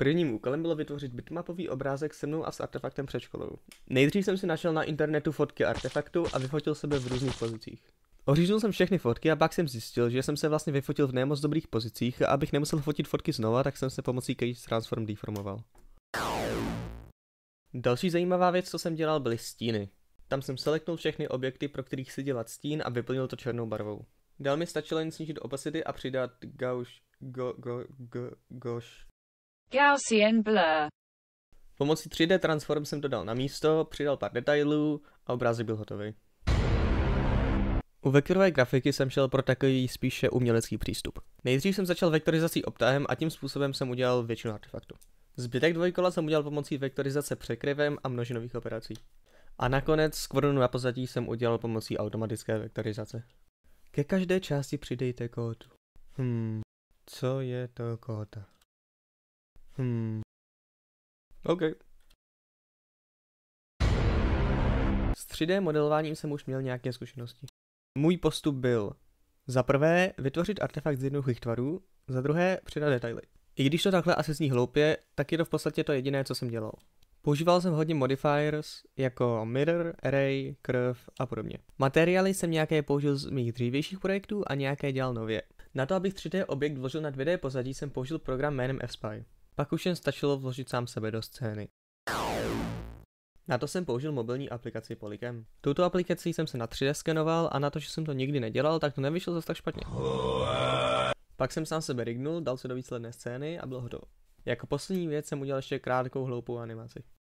Prvním úkolem bylo vytvořit bitmapový obrázek se mnou a s artefaktem před školou. Nejdřív jsem si našel na internetu fotky artefaktu a vyfotil sebe v různých pozicích. Ohřížil jsem všechny fotky a pak jsem zjistil, že jsem se vlastně vyfotil v nemoc dobrých pozicích a abych nemusel fotit fotky znova, tak jsem se pomocí Cage Transform deformoval. Další zajímavá věc, co jsem dělal, byly stíny. Tam jsem selektnul všechny objekty, pro kterých si dělat stín a vyplnil to černou barvou. Dál mi stačilo jen snížit opacity a přidat gauš, go, go, go, goš, Gaussian blur. Pomocí 3D transform jsem dodal na místo, přidal pár detailů a obrázek byl hotový. U vektorové grafiky jsem šel pro takový spíše umělecký přístup. Nejdřív jsem začal vektorizací obtahem a tím způsobem jsem udělal většinu artefaktu. Zbytek dvojkola jsem udělal pomocí vektorizace překryvem a množinových operací. A nakonec skvrnu na pozadí jsem udělal pomocí automatické vektorizace. Ke každé části přidejte kód. Hmm, co je to kóda? Hmm. OK. S 3D modelováním jsem už měl nějaké zkušenosti. Můj postup byl za prvé vytvořit artefakt z jednoduchých tvarů, za druhé přidat detaily. I když to takhle asi zní hloupě, tak je to v podstatě to jediné, co jsem dělal. Používal jsem hodně modifiers jako mirror, array, curve a podobně. Materiály jsem nějaké použil z mých dřívějších projektů a nějaké dělal nově. Na to, abych 3D objekt vložil na 2D pozadí, jsem použil program jménem FSpy. Pak už jen stačilo vložit sám sebe do scény. Na to jsem použil mobilní aplikaci Polycam. Tuto aplikaci jsem se na 3D skenoval a na to, že jsem to nikdy nedělal, tak to nevyšlo zase tak špatně. Pak jsem sám sebe rignul, dal se do výsledné scény a bylo hotovo. Jako poslední věc jsem udělal ještě krátkou hloupou animaci.